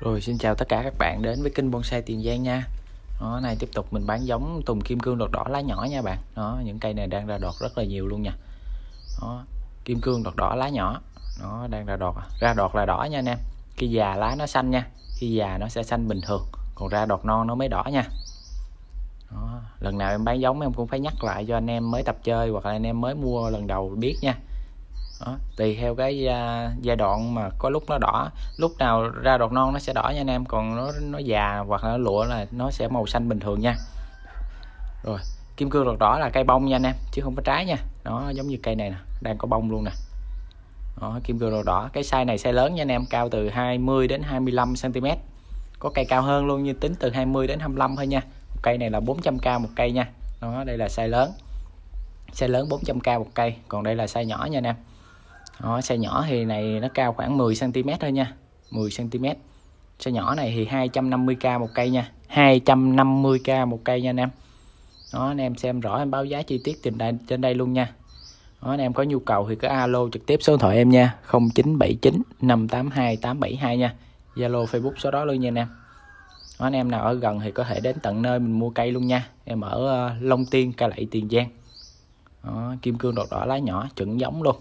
Rồi xin chào tất cả các bạn đến với kênh bonsai Tiền Giang nha. Đó, này tiếp tục mình bán giống tùng kim cương đọt đỏ lá nhỏ nha bạn. Đó, những cây này đang ra đọt rất là nhiều luôn nha. Đó, kim cương đọt đỏ lá nhỏ. Nó đang ra đọt. À? Ra đọt là đỏ nha anh em. Khi già lá nó xanh nha. Khi già nó sẽ xanh bình thường, còn ra đọt non nó mới đỏ nha. Đó, lần nào em bán giống em cũng phải nhắc lại cho anh em mới tập chơi hoặc là anh em mới mua lần đầu biết nha đó, tùy theo cái uh, giai đoạn mà có lúc nó đỏ lúc nào ra đọt non nó sẽ đỏ nha anh em còn nó nó già hoặc là nó lụa là nó sẽ màu xanh bình thường nha rồi kim cương đọt đỏ là cây bông nha anh em chứ không có trái nha nó giống như cây này nè đang có bông luôn nè đó, kim cương đọt đỏ cái size này size lớn nha anh em cao từ 20 đến 25 cm có cây cao hơn luôn như tính từ 20 đến 25 thôi nha cây này là 400k một cây nha đó đây là size lớn size lớn 400k một cây còn đây là size nhỏ nha anh em đó, xe nhỏ thì này nó cao khoảng 10 cm thôi nha 10 cm xe nhỏ này thì 250k một cây nha 250k một cây nha anh em đó anh em xem rõ em báo giá chi tiết trên đây trên đây luôn nha đó, anh em có nhu cầu thì cứ alo trực tiếp số điện thoại em nha 0979 582 872 nha Zalo Facebook số đó luôn nha anh em đó, anh em nào ở gần thì có thể đến tận nơi mình mua cây luôn nha em ở ờ, Long Tiên Ca Lậy Tiền Giang đó, kim cương đột đỏ lá nhỏ chuẩn giống luôn